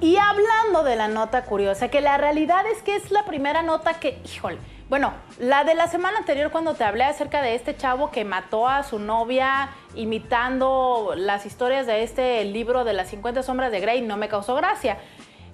Y hablando de la nota curiosa, que la realidad es que es la primera nota que, híjole, bueno, la de la semana anterior cuando te hablé acerca de este chavo que mató a su novia imitando las historias de este libro de las 50 sombras de Grey, no me causó gracia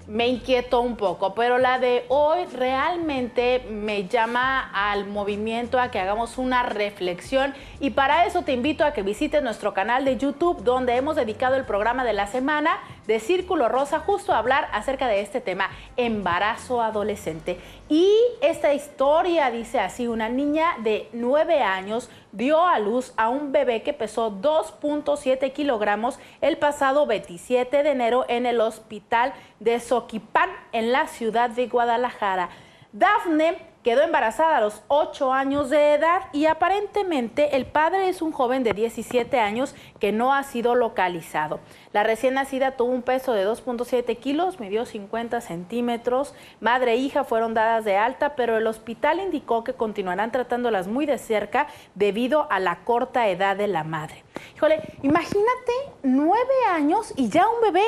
me inquieto un poco, pero la de hoy realmente me llama al movimiento a que hagamos una reflexión y para eso te invito a que visites nuestro canal de YouTube donde hemos dedicado el programa de la semana de Círculo Rosa justo hablar acerca de este tema, embarazo adolescente. Y esta historia dice así, una niña de 9 años dio a luz a un bebé que pesó 2.7 kilogramos el pasado 27 de enero en el hospital de Soquipán, en la ciudad de Guadalajara. Dafne Quedó embarazada a los 8 años de edad y aparentemente el padre es un joven de 17 años que no ha sido localizado. La recién nacida tuvo un peso de 2.7 kilos, midió 50 centímetros. Madre e hija fueron dadas de alta, pero el hospital indicó que continuarán tratándolas muy de cerca debido a la corta edad de la madre. Híjole, imagínate nueve años y ya un bebé.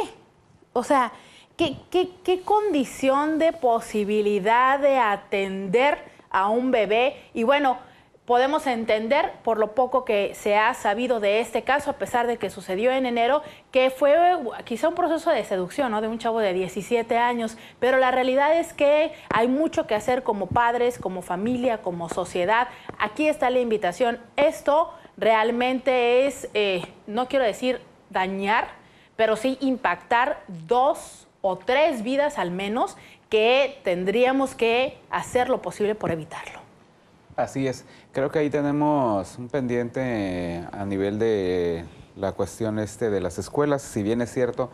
O sea, ¿Qué, condición de posibilidad de atender a un bebé? Y bueno, podemos entender, por lo poco que se ha sabido de este caso, a pesar de que sucedió en enero, que fue quizá un proceso de seducción ¿no? de un chavo de 17 años, pero la realidad es que hay mucho que hacer como padres, como familia, como sociedad. Aquí está la invitación. Esto realmente es, eh, no quiero decir dañar, pero sí impactar dos o tres vidas al menos que tendríamos que hacer lo posible por evitarlo. Así es, creo que ahí tenemos un pendiente a nivel de la cuestión este de las escuelas, si bien es cierto,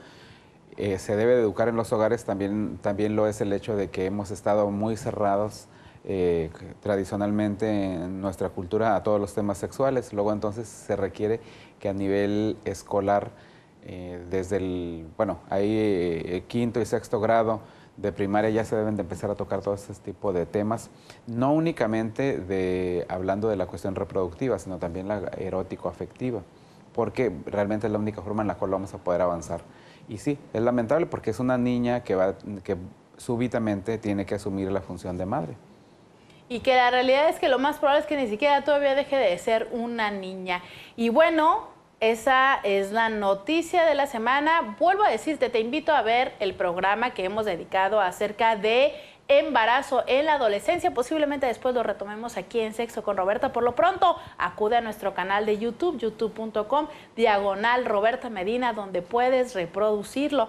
eh, se debe educar en los hogares, también, también lo es el hecho de que hemos estado muy cerrados eh, tradicionalmente en nuestra cultura a todos los temas sexuales. Luego entonces se requiere que a nivel escolar eh, desde el, bueno, ahí eh, quinto y sexto grado de primaria ya se deben de empezar a tocar todo este tipo de temas, no únicamente de, hablando de la cuestión reproductiva, sino también la erótico-afectiva, porque realmente es la única forma en la cual vamos a poder avanzar. Y sí, es lamentable porque es una niña que, va, que súbitamente tiene que asumir la función de madre. Y que la realidad es que lo más probable es que ni siquiera todavía deje de ser una niña. Y bueno, esa es la noticia de la semana. Vuelvo a decirte, te invito a ver el programa que hemos dedicado acerca de embarazo en la adolescencia. Posiblemente después lo retomemos aquí en Sexo con Roberta. Por lo pronto, acude a nuestro canal de YouTube, youtube.com, diagonal Roberta Medina, donde puedes reproducirlo.